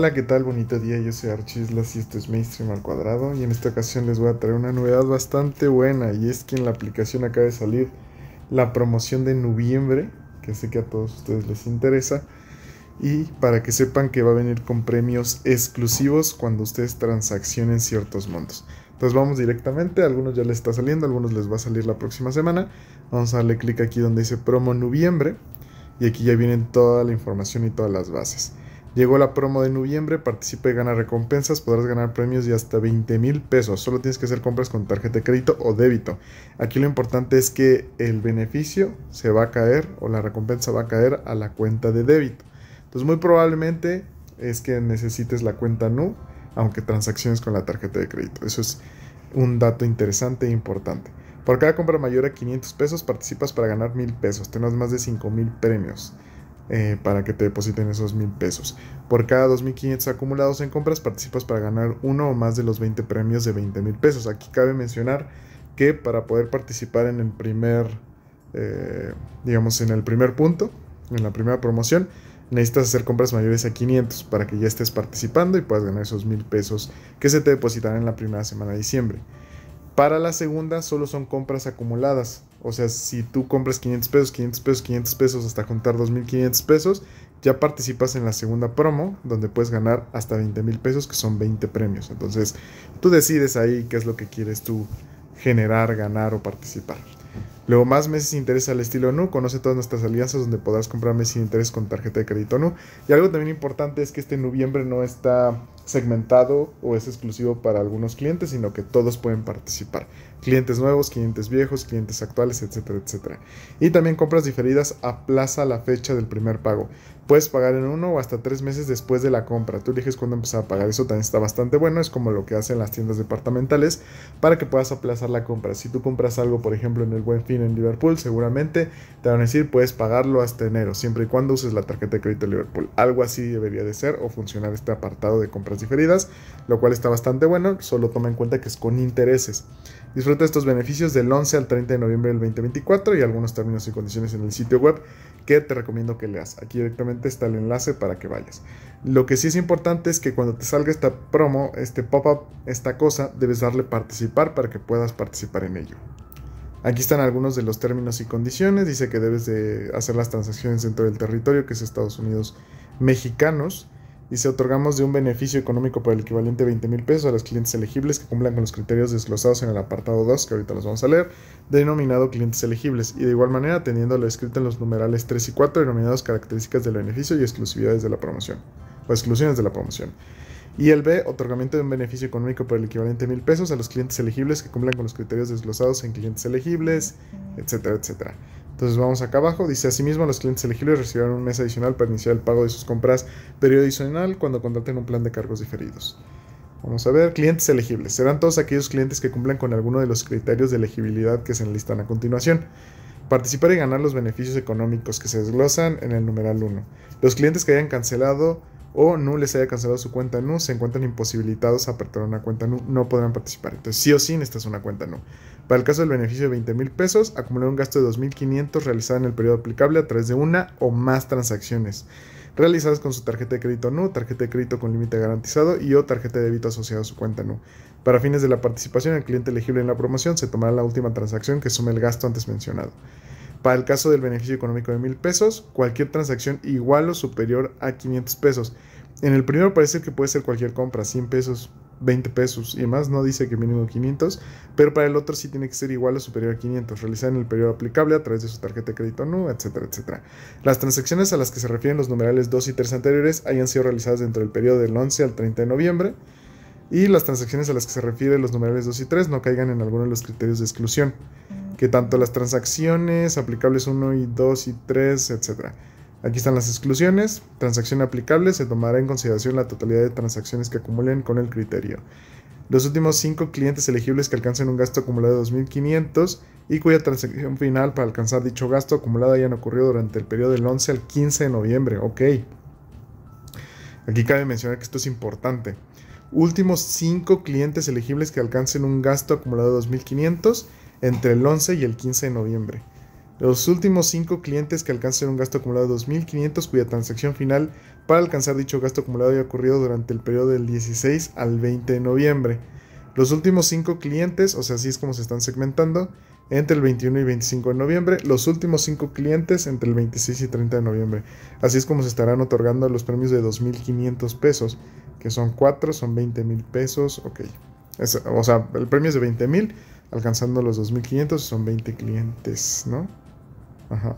Hola, ¿qué tal? Bonito día, yo soy Archislas y esto es Mainstream al cuadrado y en esta ocasión les voy a traer una novedad bastante buena y es que en la aplicación acaba de salir la promoción de noviembre, que sé que a todos ustedes les interesa, y para que sepan que va a venir con premios exclusivos cuando ustedes transaccionen ciertos montos. Entonces vamos directamente, a algunos ya les está saliendo, algunos les va a salir la próxima semana. Vamos a darle clic aquí donde dice promo noviembre y aquí ya vienen toda la información y todas las bases. Llegó la promo de noviembre, participa y gana recompensas, podrás ganar premios de hasta 20 mil pesos. Solo tienes que hacer compras con tarjeta de crédito o débito. Aquí lo importante es que el beneficio se va a caer o la recompensa va a caer a la cuenta de débito. Entonces muy probablemente es que necesites la cuenta NU, aunque transacciones con la tarjeta de crédito. Eso es un dato interesante e importante. Por cada compra mayor a 500 pesos participas para ganar mil pesos. Tenemos más de mil premios. Eh, para que te depositen esos mil pesos. Por cada 2.500 acumulados en compras participas para ganar uno o más de los 20 premios de 20 mil pesos. Aquí cabe mencionar que para poder participar en el primer, eh, digamos, en el primer punto, en la primera promoción, necesitas hacer compras mayores a 500 para que ya estés participando y puedas ganar esos mil pesos que se te depositarán en la primera semana de diciembre. Para la segunda solo son compras acumuladas. O sea, si tú compras 500 pesos, 500 pesos, 500 pesos hasta contar 2.500 pesos, ya participas en la segunda promo donde puedes ganar hasta 20,000 pesos que son 20 premios. Entonces tú decides ahí qué es lo que quieres tú generar, ganar o participar. Luego más meses sin interés al estilo NU, conoce todas nuestras alianzas donde podrás comprar meses sin interés con tarjeta de crédito NU. Y algo también importante es que este noviembre no está segmentado o es exclusivo para algunos clientes, sino que todos pueden participar. Clientes nuevos, clientes viejos, clientes actuales, etcétera, etcétera. Y también compras diferidas aplaza la fecha del primer pago. Puedes pagar en uno o hasta tres meses después de la compra. Tú eliges cuándo empezar a pagar. Eso también está bastante bueno. Es como lo que hacen las tiendas departamentales para que puedas aplazar la compra. Si tú compras algo, por ejemplo, en el Buen Fin en Liverpool, seguramente te van a decir puedes pagarlo hasta enero, siempre y cuando uses la tarjeta de crédito de Liverpool. Algo así debería de ser o funcionar este apartado de compras diferidas, lo cual está bastante bueno, solo toma en cuenta que es con intereses. Disfruta estos beneficios del 11 al 30 de noviembre del 2024 y algunos términos y condiciones en el sitio web que te recomiendo que leas. Aquí directamente está el enlace para que vayas. Lo que sí es importante es que cuando te salga esta promo, este pop-up, esta cosa, debes darle participar para que puedas participar en ello. Aquí están algunos de los términos y condiciones. Dice que debes de hacer las transacciones dentro del territorio, que es Estados Unidos mexicanos. Dice, otorgamos de un beneficio económico por el equivalente a 20 mil pesos a los clientes elegibles que cumplan con los criterios desglosados en el apartado 2, que ahorita los vamos a leer, denominado clientes elegibles, y de igual manera teniendo lo escrito en los numerales 3 y 4, denominados características del beneficio y exclusividades de la promoción, o exclusiones de la promoción. Y el B, otorgamiento de un beneficio económico por el equivalente a mil pesos a los clientes elegibles que cumplan con los criterios desglosados en clientes elegibles, etcétera, etcétera. Entonces vamos acá abajo, dice asimismo los clientes elegibles recibirán un mes adicional para iniciar el pago de sus compras periodo adicional cuando contraten un plan de cargos diferidos. Vamos a ver, clientes elegibles. Serán todos aquellos clientes que cumplan con alguno de los criterios de elegibilidad que se enlistan a continuación. Participar y ganar los beneficios económicos que se desglosan en el numeral 1. Los clientes que hayan cancelado o no les haya cancelado su cuenta Nu, se encuentran imposibilitados a apertar una cuenta Nu, no podrán participar. Entonces, sí o sí necesitas una cuenta Nu. Para el caso del beneficio de 20 mil pesos, acumular un gasto de 2.500 realizado en el periodo aplicable a través de una o más transacciones realizadas con su tarjeta de crédito NU, tarjeta de crédito con límite garantizado y o tarjeta de débito asociada a su cuenta NU. Para fines de la participación, el cliente elegible en la promoción se tomará la última transacción que sume el gasto antes mencionado. Para el caso del beneficio económico de mil pesos, cualquier transacción igual o superior a 500 pesos. En el primero parece que puede ser cualquier compra, 100 pesos, 20 pesos y más, no dice que mínimo 500, pero para el otro sí tiene que ser igual o superior a 500, realizada en el periodo aplicable a través de su tarjeta de crédito NU, etcétera, etcétera. Las transacciones a las que se refieren los numerales 2 y 3 anteriores hayan sido realizadas dentro del periodo del 11 al 30 de noviembre y las transacciones a las que se refieren los numerales 2 y 3 no caigan en alguno de los criterios de exclusión que tanto las transacciones aplicables 1 y 2 y 3, etc. Aquí están las exclusiones. Transacción aplicable se tomará en consideración la totalidad de transacciones que acumulen con el criterio. Los últimos 5 clientes elegibles que alcancen un gasto acumulado de 2.500 y cuya transacción final para alcanzar dicho gasto acumulado hayan ocurrido durante el periodo del 11 al 15 de noviembre. Ok. Aquí cabe mencionar que esto es importante. Últimos 5 clientes elegibles que alcancen un gasto acumulado de 2.500 entre el 11 y el 15 de noviembre. Los últimos 5 clientes que alcancen un gasto acumulado de 2.500 cuya transacción final para alcanzar dicho gasto acumulado haya ocurrido durante el periodo del 16 al 20 de noviembre. Los últimos 5 clientes, o sea, así es como se están segmentando, entre el 21 y 25 de noviembre, los últimos 5 clientes entre el 26 y 30 de noviembre. Así es como se estarán otorgando los premios de 2.500 pesos, que son 4, son 20.000 pesos, ok. o sea, el premio es de 20.000, alcanzando los 2500, son 20 clientes, ¿no? Ajá.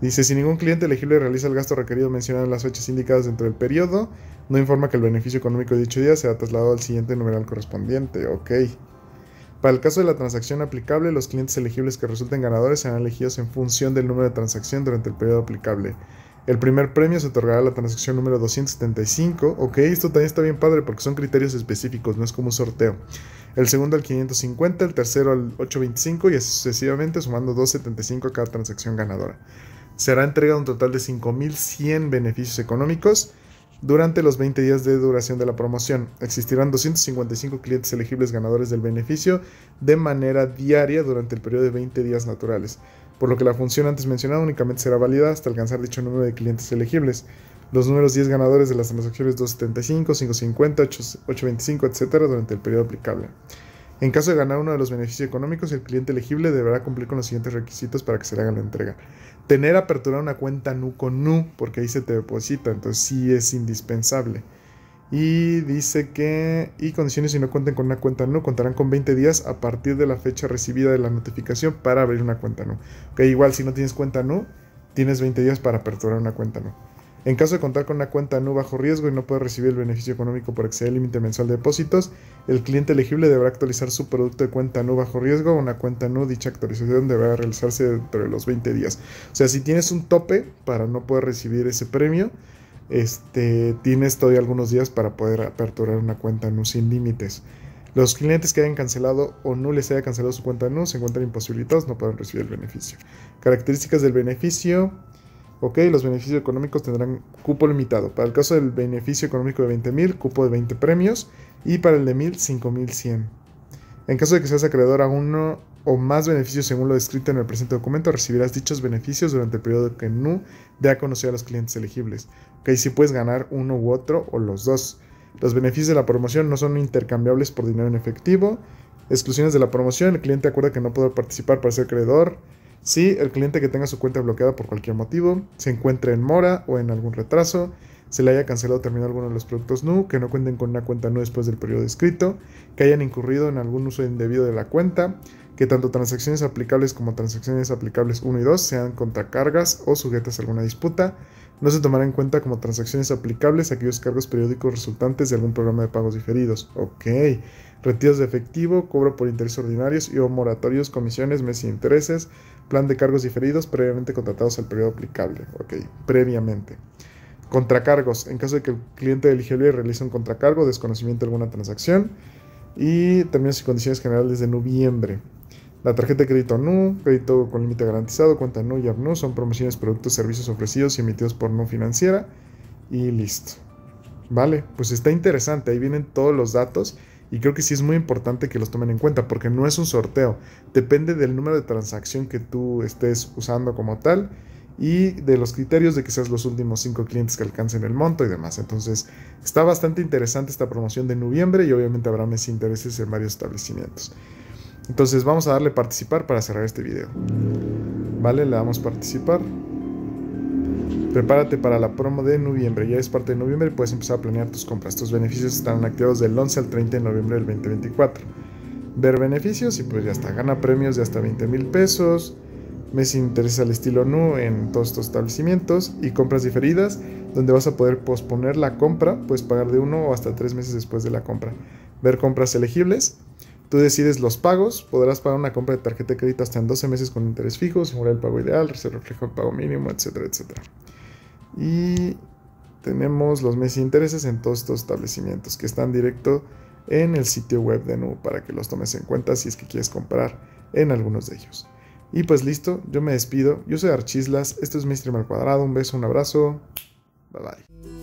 Dice, si ningún cliente elegible realiza el gasto requerido mencionado en las fechas indicadas dentro del periodo, no informa que el beneficio económico de dicho día sea trasladado al siguiente numeral correspondiente. Ok. Para el caso de la transacción aplicable, los clientes elegibles que resulten ganadores serán elegidos en función del número de transacción durante el periodo aplicable. El primer premio se otorgará a la transacción número 275. Ok, esto también está bien padre porque son criterios específicos, no es como un sorteo. El segundo al 550, el tercero al 825 y sucesivamente sumando 275 a cada transacción ganadora. Será entregado un total de 5.100 beneficios económicos durante los 20 días de duración de la promoción. Existirán 255 clientes elegibles ganadores del beneficio de manera diaria durante el periodo de 20 días naturales por lo que la función antes mencionada únicamente será válida hasta alcanzar dicho número de clientes elegibles. Los números 10 ganadores de las transacciones 275, 550, 825, etcétera durante el periodo aplicable. En caso de ganar uno de los beneficios económicos, el cliente elegible deberá cumplir con los siguientes requisitos para que se le haga la entrega. Tener aperturar una cuenta NU con NU, porque ahí se te deposita, entonces sí es indispensable. Y dice que, y condiciones si no cuentan con una cuenta NU, contarán con 20 días a partir de la fecha recibida de la notificación para abrir una cuenta NU. igual si no tienes cuenta NU, tienes 20 días para aperturar una cuenta NU. En caso de contar con una cuenta NU bajo riesgo y no puedes recibir el beneficio económico por exceder el límite mensual de depósitos, el cliente elegible deberá actualizar su producto de cuenta NU bajo riesgo o una cuenta NU Dicha actualización deberá realizarse dentro de los 20 días. O sea, si tienes un tope para no poder recibir ese premio, este, tienes todavía algunos días para poder aperturar una cuenta NU sin límites. Los clientes que hayan cancelado o no les haya cancelado su cuenta NU se encuentran imposibilitados, no pueden recibir el beneficio. Características del beneficio. Ok, los beneficios económicos tendrán cupo limitado. Para el caso del beneficio económico de 20.000, cupo de 20 premios. Y para el de 1.000, 5.100. En caso de que seas acreedor a uno o más beneficios según lo descrito en el presente documento, recibirás dichos beneficios durante el periodo que NU dé a conocer a los clientes elegibles. Ok, si puedes ganar uno u otro o los dos. Los beneficios de la promoción no son intercambiables por dinero en efectivo. Exclusiones de la promoción, el cliente acuerda que no puede participar para ser acreedor. Si sí, el cliente que tenga su cuenta bloqueada por cualquier motivo, se encuentra en mora o en algún retraso, se le haya cancelado terminado alguno de los productos NU, que no cuenten con una cuenta NU después del periodo escrito, que hayan incurrido en algún uso indebido de la cuenta, que tanto transacciones aplicables como transacciones aplicables 1 y 2 sean contracargas o sujetas a alguna disputa, no se tomará en cuenta como transacciones aplicables aquellos cargos periódicos resultantes de algún programa de pagos diferidos. Ok. Retiros de efectivo, cobro por intereses ordinarios y o moratorios, comisiones, meses y intereses, plan de cargos diferidos previamente contratados al periodo aplicable. Ok. Previamente. Contracargos. En caso de que el cliente del GLB realice un contracargo, desconocimiento de alguna transacción. Y términos y condiciones generales de noviembre. La tarjeta de crédito NU, crédito con límite garantizado, cuenta NU y ABNU son promociones, productos, servicios ofrecidos y emitidos por NU financiera. Y listo. Vale, pues está interesante. Ahí vienen todos los datos. Y creo que sí es muy importante que los tomen en cuenta porque no es un sorteo. Depende del número de transacción que tú estés usando como tal y de los criterios de que seas los últimos cinco clientes que alcancen el monto y demás. Entonces, está bastante interesante esta promoción de noviembre y obviamente habrá más intereses en varios establecimientos. Entonces, vamos a darle participar para cerrar este video. Vale, le damos participar. Prepárate para la promo de noviembre. Ya es parte de noviembre y puedes empezar a planear tus compras. Tus beneficios estarán activados del 11 al 30 de noviembre del 2024. Ver beneficios y pues ya está. Gana premios de hasta 20 mil pesos meses intereses al estilo NU en todos estos establecimientos y compras diferidas, donde vas a poder posponer la compra, puedes pagar de uno o hasta tres meses después de la compra. Ver compras elegibles, tú decides los pagos, podrás pagar una compra de tarjeta de crédito hasta en 12 meses con interés fijo, simular el pago ideal, se refleja el pago mínimo, etcétera, etcétera. Y tenemos los meses intereses en todos estos establecimientos que están directo en el sitio web de NU para que los tomes en cuenta si es que quieres comprar en algunos de ellos. Y pues listo, yo me despido. Yo soy Archislas, esto es mi stream cuadrado. Un beso, un abrazo. Bye bye.